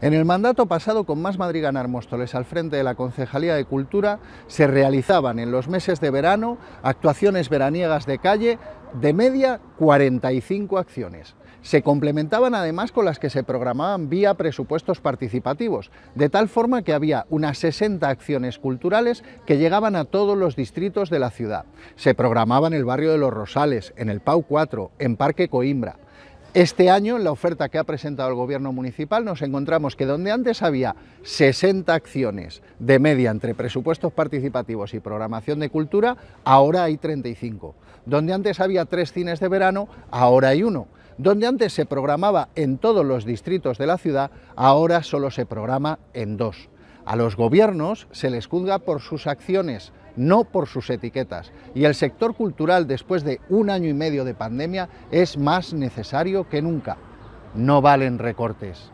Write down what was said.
En el mandato pasado, con Más Madrid Ganar al frente de la Concejalía de Cultura, se realizaban en los meses de verano actuaciones veraniegas de calle, de media 45 acciones. Se complementaban además con las que se programaban vía presupuestos participativos, de tal forma que había unas 60 acciones culturales que llegaban a todos los distritos de la ciudad. Se programaba en el barrio de Los Rosales, en el Pau 4, en Parque Coimbra. Este año, en la oferta que ha presentado el Gobierno Municipal, nos encontramos que donde antes había 60 acciones de media entre presupuestos participativos y programación de cultura, ahora hay 35. Donde antes había tres cines de verano, ahora hay uno. Donde antes se programaba en todos los distritos de la ciudad, ahora solo se programa en dos. A los gobiernos se les juzga por sus acciones no por sus etiquetas. Y el sector cultural, después de un año y medio de pandemia, es más necesario que nunca. No valen recortes.